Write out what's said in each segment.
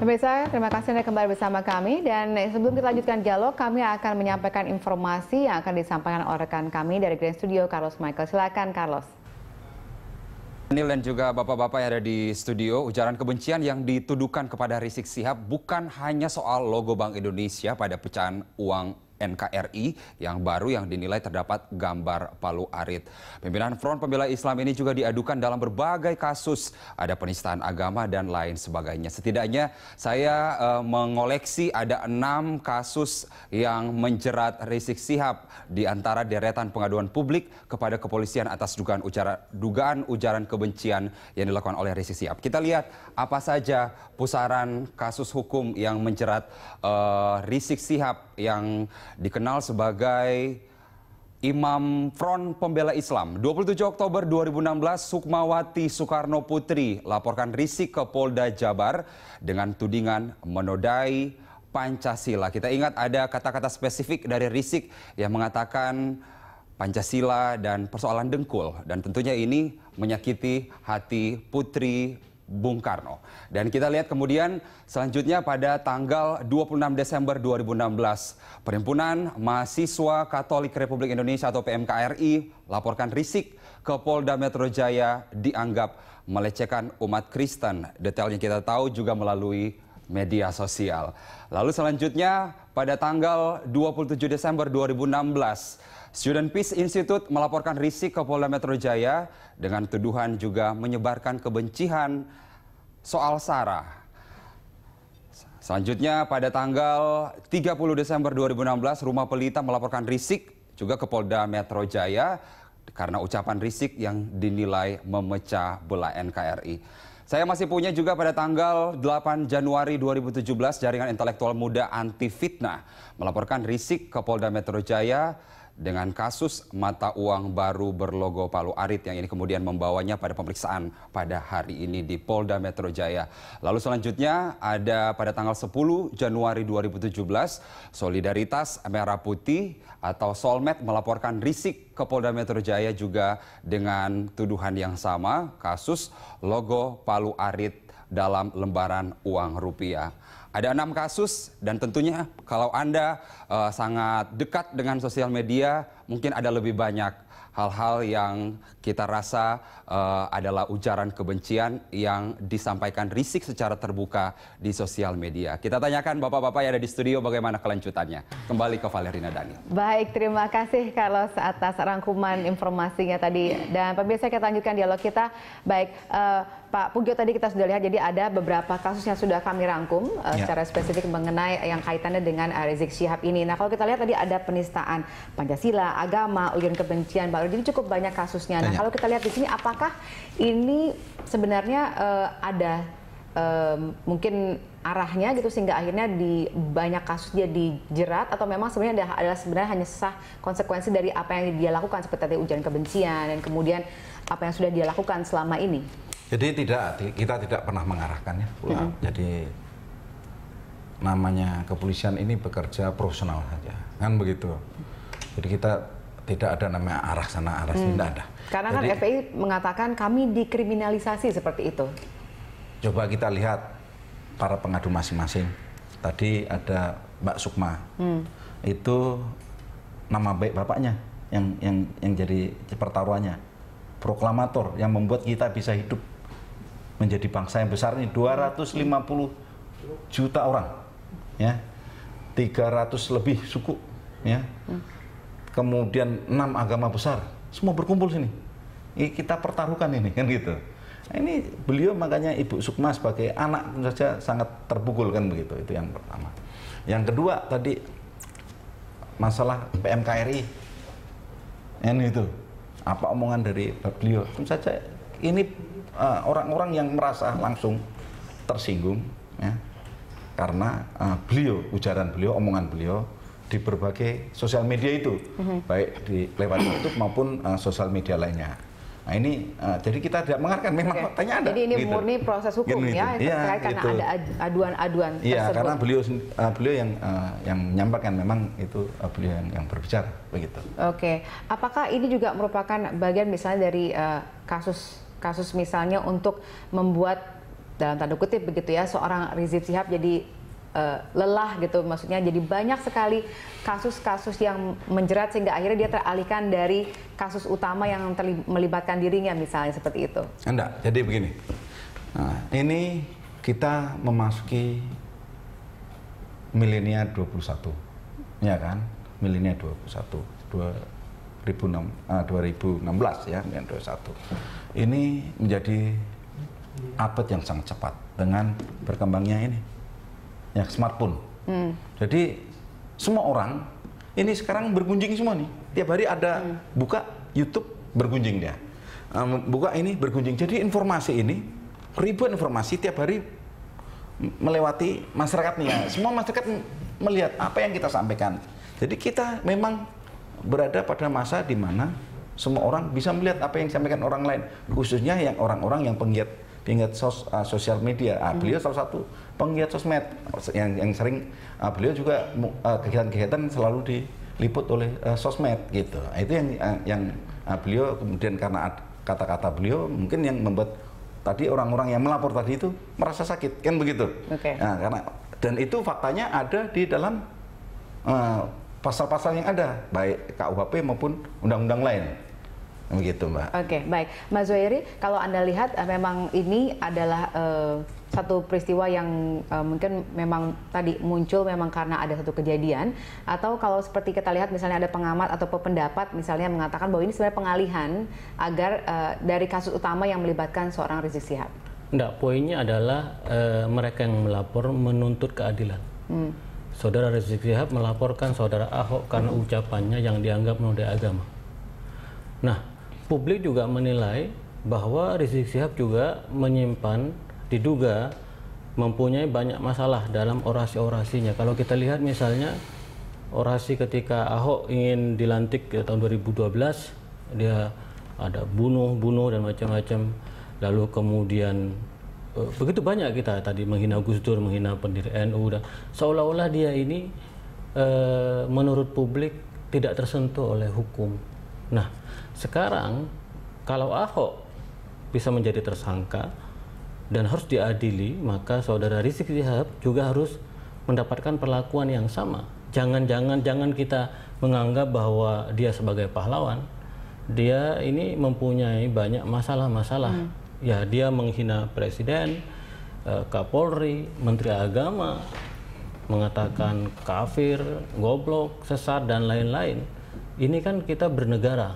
Pemirsa, terima kasih Anda kembali bersama kami dan sebelum kita lanjutkan dialog, kami akan menyampaikan informasi yang akan disampaikan oleh rekan kami dari Grand Studio, Carlos Michael. Silakan Carlos. Daniel dan juga bapak-bapak yang ada di studio, ujaran kebencian yang dituduhkan kepada Rizik Sihab bukan hanya soal logo Bank Indonesia pada pecahan uang NKRI yang baru yang dinilai terdapat gambar Palu Arit. Pimpinan Front Pembela Islam ini juga diadukan dalam berbagai kasus, ada penistaan agama dan lain sebagainya. Setidaknya saya uh, mengoleksi ada enam kasus yang menjerat Rizik Sihab di antara deretan pengaduan publik kepada kepolisian atas dugaan ujaran, dugaan ujaran kebencian yang dilakukan oleh Rizik Sihab. Kita lihat apa saja pusaran kasus hukum yang menjerat uh, Rizik Sihab yang dikenal sebagai Imam Front Pembela Islam. 27 Oktober 2016, Sukmawati Soekarno Putri laporkan Rizik ke Polda Jabar dengan tudingan menodai Pancasila. Kita ingat ada kata-kata spesifik dari Rizik yang mengatakan Pancasila dan persoalan dengkul. Dan tentunya ini menyakiti hati Putri Bung Karno. Dan kita lihat kemudian selanjutnya pada tanggal 26 Desember 2016, Perhimpunan Mahasiswa Katolik Republik Indonesia atau PMKRI laporkan Risik ke Polda Metro Jaya dianggap melecehkan umat Kristen. Detailnya kita tahu juga melalui media sosial. Lalu selanjutnya pada tanggal 27 Desember 2016 Student Peace Institute melaporkan Rizik ke Polda Metro Jaya dengan tuduhan juga menyebarkan kebencian soal SARA. Selanjutnya pada tanggal 30 Desember 2016 Rumah Pelita melaporkan Rizik juga ke Polda Metro Jaya karena ucapan Rizik yang dinilai memecah belah NKRI. Saya masih punya juga pada tanggal 8 Januari 2017 Jaringan Intelektual Muda Anti Fitnah melaporkan Risik ke Polda Metro Jaya dengan kasus mata uang baru berlogo Palu Arit yang ini kemudian membawanya pada pemeriksaan pada hari ini di Polda Metro Jaya. Lalu selanjutnya ada pada tanggal 10 Januari 2017 Solidaritas Merah Putih atau Solmed melaporkan Risik ke Polda Metro Jaya juga dengan tuduhan yang sama kasus logo Palu Arit dalam lembaran uang rupiah. Ada enam kasus dan tentunya kalau Anda uh, sangat dekat dengan sosial media, mungkin ada lebih banyak hal-hal yang kita rasa uh, adalah ujaran kebencian yang disampaikan Rizik secara terbuka di sosial media. Kita tanyakan bapak-bapak yang ada di studio bagaimana kelanjutannya. Kembali ke Valerina Daniel. Baik, terima kasih Carlos atas rangkuman informasinya tadi. Dan pemirsa kita lanjutkan dialog kita. Baik, uh, Pak Pugio tadi kita sudah lihat jadi ada beberapa kasus yang sudah kami rangkum uh, ya. secara spesifik mengenai yang kaitannya dengan uh, Rizik Syihab ini. Nah kalau kita lihat tadi ada penistaan Pancasila, agama, ujian kebencian, lalu. Jadi cukup banyak kasusnya. Nah, kalau kita lihat di sini apakah ini sebenarnya uh, ada uh, mungkin arahnya gitu sehingga akhirnya di banyak kasus dia dijerat atau memang sebenarnya adalah, adalah sebenarnya hanya sah konsekuensi dari apa yang dia lakukan seperti tadi ujian kebencian dan kemudian apa yang sudah dia lakukan selama ini. Jadi tidak kita tidak pernah mengarahkannya. Mm -hmm. Jadi namanya kepolisian ini bekerja profesional saja kan begitu. Jadi kita tidak ada namanya arah sana arah sini, hmm. tidak ada. Karena kan Jadi, kan FPI mengatakan kami dikriminalisasi seperti itu. Coba kita lihat para pengadu masing-masing. Tadi ada Mbak Sukma, hmm. itu nama baik bapaknya yang yang yang jadi pertaruhannya, proklamator yang membuat kita bisa hidup menjadi bangsa yang besar ini 250 juta orang, ya 300 lebih suku, ya. Hmm kemudian enam agama besar, semua berkumpul sini. kita pertaruhkan ini kan gitu. Nah, ini beliau makanya Ibu Sukma sebagai anak saja sangat terpukul kan begitu. Itu yang pertama. Yang kedua tadi masalah PMKRI. Ini kan itu apa omongan dari beliau? Tentu saja ini eh, orang-orang uh, yang merasa langsung tersinggung ya karena uh, beliau ujaran beliau omongan beliau di berbagai sosial media itu, mm-hmm. baik di lewat YouTube maupun uh, sosial media lainnya. Nah ini uh, jadi kita tidak mengarahkan memang okay. faktanya ada. Jadi ini gitu. murni proses hukum gitu, ya, gitu. ya karena gitu. ada aduan-aduan ya, tersebut. karena beliau uh, beliau yang uh, yang menyampaikan memang itu uh, beliau yang, yang berbicara begitu. Oke, okay. apakah ini juga merupakan bagian misalnya dari uh, kasus kasus misalnya untuk membuat dalam tanda kutip begitu ya seorang Rizik Sihab jadi uh, lelah gitu maksudnya jadi banyak sekali kasus-kasus yang menjerat sehingga akhirnya dia teralihkan dari kasus utama yang melibatkan dirinya misalnya seperti itu. Enggak, jadi begini. Nah, ini kita memasuki puluh 21. Ya kan? milenial 21. 2006, enam 2016 eh, ya, 2021. Ini menjadi abad yang sangat cepat dengan berkembangnya ini ya smartphone. Hmm. Jadi semua orang ini sekarang bergunjing semua nih. Tiap hari ada hmm. buka YouTube bergunjing dia. buka ini bergunjing. Jadi informasi ini ribuan informasi tiap hari melewati masyarakat nih. Ya. Semua masyarakat melihat apa yang kita sampaikan. Jadi kita memang berada pada masa di mana semua orang bisa melihat apa yang disampaikan orang lain, khususnya yang orang-orang yang penggiat penggiat sos, uh, sosial media. Ah, hmm. beliau hmm. salah satu penggiat sosmed yang yang sering uh, beliau juga ah, kegiatan-kegiatan uh, selalu diliput oleh uh, sosmed gitu. Itu yang uh, yang uh, beliau kemudian karena kata-kata beliau mungkin yang membuat tadi orang-orang yang melapor tadi itu merasa sakit kan begitu. Okay. Nah, karena dan itu faktanya ada di dalam pasal pasal-pasal yang ada baik KUHP maupun undang-undang lain begitu mbak. Oke okay, baik Mas Zoiri kalau anda lihat eh, memang ini adalah uh, satu peristiwa yang uh, mungkin memang tadi muncul memang karena ada satu kejadian atau kalau seperti kita lihat misalnya ada pengamat atau pendapat misalnya mengatakan bahwa ini sebenarnya pengalihan agar uh, dari kasus utama yang melibatkan seorang Rizik Sihab. Enggak, poinnya adalah uh, mereka yang melapor menuntut keadilan. Hmm. Saudara Rizik Sihab melaporkan saudara Ahok karena hmm. ucapannya yang dianggap menodai agama. Nah, publik juga menilai bahwa Rizik Sihab juga menyimpan diduga mempunyai banyak masalah dalam orasi-orasinya. Kalau kita lihat misalnya orasi ketika Ahok ingin dilantik tahun 2012, dia ada bunuh-bunuh dan macam-macam. Lalu kemudian eh, begitu banyak kita tadi menghina Gus Dur, menghina pendiri NU seolah-olah dia ini eh, menurut publik tidak tersentuh oleh hukum. Nah, sekarang kalau Ahok bisa menjadi tersangka, dan harus diadili, maka saudara Rizik Sihab juga harus mendapatkan perlakuan yang sama. Jangan-jangan jangan kita menganggap bahwa dia sebagai pahlawan. Dia ini mempunyai banyak masalah-masalah. Hmm. Ya, dia menghina presiden, eh, Kapolri, Menteri Agama, mengatakan kafir, goblok, sesat dan lain-lain. Ini kan kita bernegara.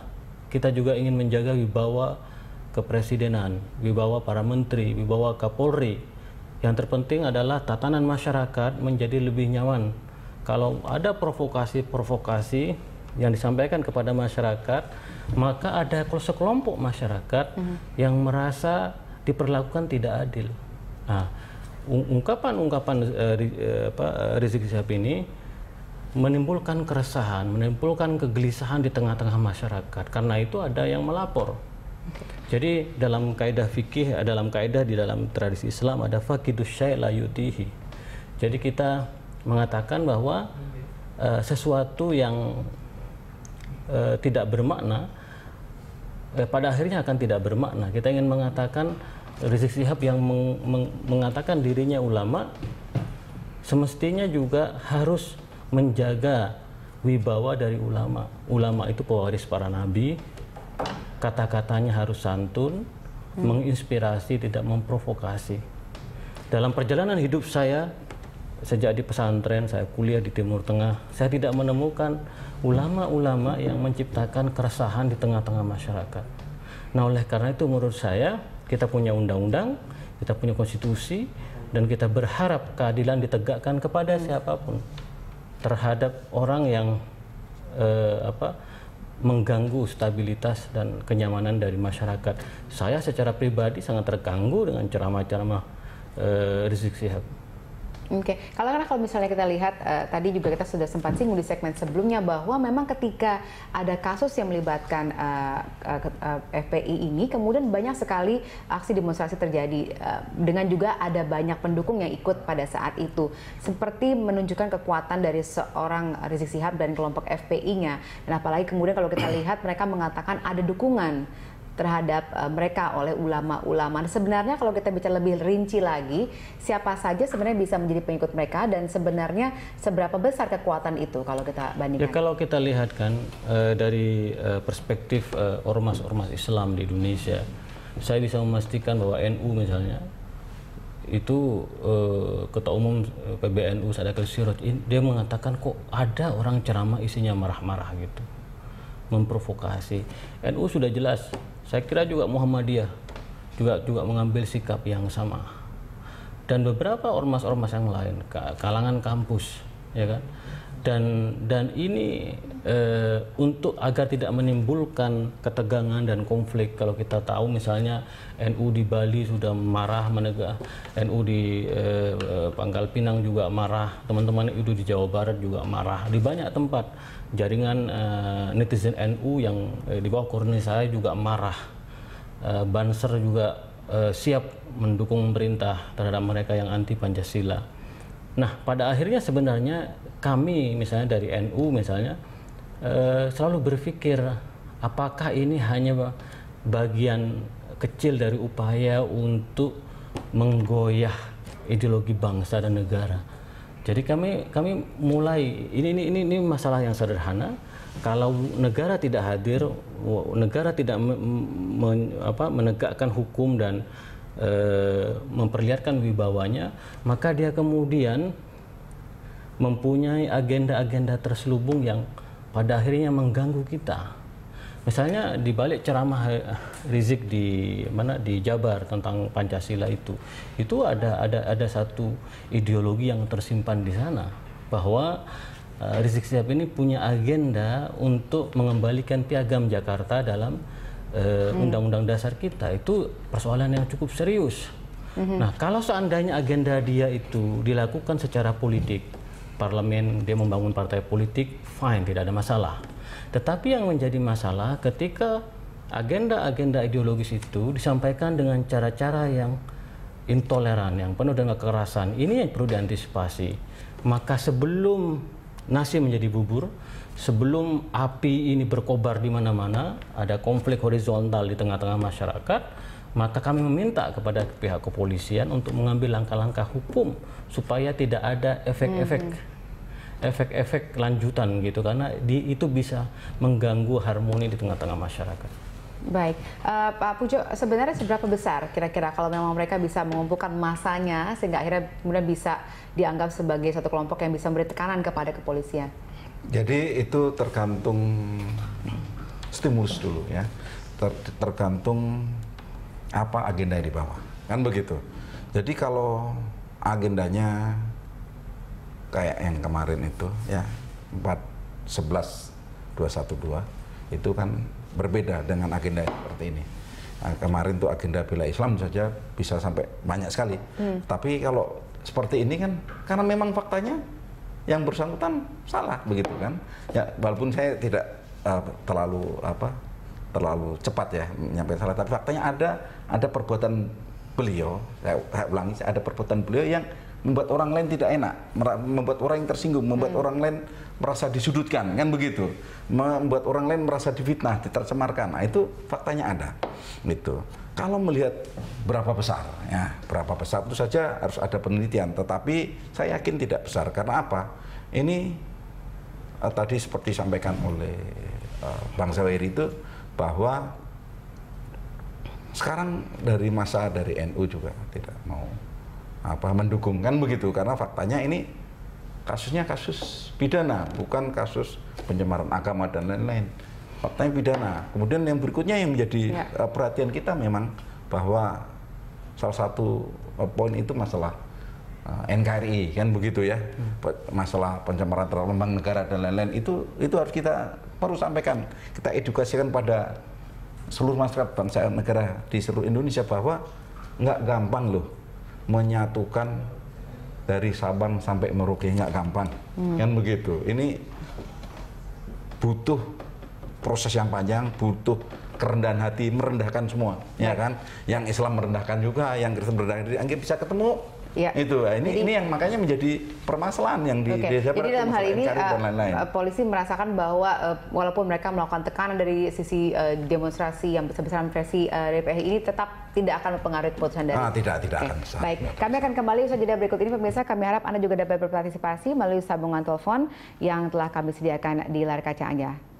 Kita juga ingin menjaga wibawa kepresidenan, wibawa para menteri, wibawa Kapolri. Yang terpenting adalah tatanan masyarakat menjadi lebih nyaman. Kalau ada provokasi-provokasi yang disampaikan kepada masyarakat, maka ada kelompok-kelompok masyarakat mm -hmm. yang merasa diperlakukan tidak adil. Nah, ungkapan-ungkapan uh, eh, eh, eh, Rizik Sihab ini menimbulkan keresahan, menimbulkan kegelisahan di tengah-tengah masyarakat. Karena itu ada yang melapor jadi dalam kaidah fikih, dalam kaidah di dalam tradisi Islam ada fakidus syai' la yutihi. Jadi kita mengatakan bahwa uh, sesuatu yang uh, tidak bermakna uh, pada akhirnya akan tidak bermakna. Kita ingin mengatakan Rizik Sihab yang meng meng mengatakan dirinya ulama semestinya juga harus menjaga wibawa dari ulama. Ulama itu pewaris para nabi, kata-katanya harus santun, hmm. menginspirasi, tidak memprovokasi. Dalam perjalanan hidup saya, sejak di pesantren, saya kuliah di Timur Tengah, saya tidak menemukan ulama-ulama yang menciptakan keresahan di tengah-tengah masyarakat. Nah, oleh karena itu menurut saya, kita punya undang-undang, kita punya konstitusi, dan kita berharap keadilan ditegakkan kepada siapapun terhadap orang yang eh, apa mengganggu stabilitas dan kenyamanan dari masyarakat. Saya secara pribadi sangat terganggu dengan ceramah-ceramah eh, Rizik Sihab Oke, okay. kalau karena kalau misalnya kita lihat uh, tadi juga kita sudah sempat singgung di segmen sebelumnya bahwa memang ketika ada kasus yang melibatkan uh, eh, uh, eh, uh, FPI ini, kemudian banyak sekali aksi demonstrasi terjadi uh, dengan juga ada banyak pendukung yang ikut pada saat itu, seperti menunjukkan kekuatan dari seorang Rizik Sihab dan kelompok FPI-nya. Dan apalagi kemudian kalau kita lihat mereka mengatakan ada dukungan terhadap uh, mereka oleh ulama-ulama. Sebenarnya kalau kita bicara lebih rinci lagi, siapa saja sebenarnya bisa menjadi pengikut mereka dan sebenarnya seberapa besar kekuatan itu kalau kita bandingkan? Ya kalau kita lihat kan uh, dari uh, perspektif ormas-ormas uh, Islam di Indonesia, saya bisa memastikan bahwa NU misalnya itu uh, ketua umum PBNU Sadakil Sirot dia mengatakan kok ada orang ceramah isinya marah-marah gitu memprovokasi NU sudah jelas saya kira juga Muhammadiyah juga juga mengambil sikap yang sama. Dan beberapa ormas-ormas yang lain, kalangan kampus, ya kan. Dan dan ini e, untuk agar tidak menimbulkan ketegangan dan konflik. Kalau kita tahu misalnya NU di Bali sudah marah menegak, NU di e, Pangkal Pinang juga marah, teman-teman itu di Jawa Barat juga marah, di banyak tempat jaringan uh, netizen NU yang uh, di bawah koordinasi saya juga marah. Uh, Banser juga uh, siap mendukung pemerintah terhadap mereka yang anti Pancasila. Nah, pada akhirnya sebenarnya kami misalnya dari NU misalnya uh, selalu berpikir apakah ini hanya bagian kecil dari upaya untuk menggoyah ideologi bangsa dan negara jadi kami kami mulai ini ini ini, ini masalah yang sederhana. Kalau negara tidak hadir, negara tidak me, me, apa, menegakkan hukum dan e, memperlihatkan wibawanya, maka dia kemudian mempunyai agenda-agenda terselubung yang pada akhirnya mengganggu kita. Misalnya di balik ceramah eh, Rizik di mana di Jabar tentang Pancasila itu, itu ada ada ada satu ideologi yang tersimpan di sana bahwa uh, Rizik Sihab ini punya agenda untuk mengembalikan piagam Jakarta dalam eh, hmm. undang-undang uh, hmm. dasar kita. Itu persoalan yang cukup serius. Hmm. Nah, kalau seandainya agenda dia itu dilakukan secara politik, parlemen dia membangun partai politik, fine, tidak ada masalah tetapi yang menjadi masalah ketika agenda-agenda ideologis itu disampaikan dengan cara-cara yang intoleran, yang penuh dengan kekerasan. Ini yang perlu diantisipasi. Maka sebelum nasi menjadi bubur, sebelum api ini berkobar di mana-mana, ada konflik horizontal di tengah-tengah masyarakat, maka kami meminta kepada pihak kepolisian untuk mengambil langkah-langkah hukum supaya tidak ada efek-efek mm -hmm efek-efek lanjutan gitu karena di, itu bisa mengganggu harmoni di tengah-tengah masyarakat. Baik, uh, Pak Pujo, sebenarnya seberapa besar kira-kira kalau memang mereka bisa mengumpulkan masanya sehingga akhirnya kemudian bisa dianggap sebagai satu kelompok yang bisa memberi tekanan kepada kepolisian? Jadi itu tergantung stimulus dulu ya, Ter tergantung apa agenda yang dibawa, kan begitu. Jadi kalau agendanya kayak yang kemarin itu ya 4 11 212 itu kan berbeda dengan agenda seperti ini. Nah, kemarin tuh agenda bela Islam saja bisa sampai banyak sekali. Hmm. Tapi kalau seperti ini kan karena memang faktanya yang bersangkutan salah begitu kan. Ya walaupun saya tidak uh, terlalu apa terlalu cepat ya menyampaikan salah tapi faktanya ada ada perbuatan beliau saya, saya ulangi ada perbuatan beliau yang membuat orang lain tidak enak, membuat orang yang tersinggung, membuat hmm. orang lain merasa disudutkan, kan begitu, membuat orang lain merasa difitnah, ditercemarkan. Nah, itu faktanya ada, gitu. Kalau melihat berapa besar, ya berapa besar itu saja harus ada penelitian. Tetapi saya yakin tidak besar karena apa? Ini eh, tadi seperti disampaikan oleh eh, Bang Saweri itu bahwa sekarang dari masa dari NU juga tidak mau apa mendukung kan begitu karena faktanya ini kasusnya kasus pidana bukan kasus pencemaran agama dan lain-lain faktanya pidana kemudian yang berikutnya yang menjadi ya. Eh, perhatian kita memang bahwa salah satu eh, poin itu masalah eh, NKRI kan begitu ya hmm. masalah pencemaran terhadap negara dan lain-lain itu itu harus kita perlu sampaikan kita edukasikan pada seluruh masyarakat bangsa negara di seluruh Indonesia bahwa nggak gampang loh menyatukan dari Sabang sampai Merauke nggak gampang hmm. kan begitu ini butuh proses yang panjang butuh kerendahan hati merendahkan semua ya, ya kan yang Islam merendahkan juga yang Kristen merendahkan diri anggap bisa ketemu Ya. Itu ah, ini Jadi, ini yang makanya menjadi permasalahan yang di okay. desa Jadi dalam hal ini uh, eh, lain -lain. Eh, polisi merasakan bahwa uh, walaupun mereka melakukan tekanan dari sisi uh, demonstrasi yang besar-besaran versi uh, DPR ini tetap tidak akan mempengaruhi keputusan dari. Ah, tidak tidak okay. akan. Besar. Baik, tidak kami akan kembali usai jeda berikut ini pemirsa kami harap Anda juga dapat berpartisipasi melalui sambungan telepon yang telah kami sediakan di layar kaca Anda.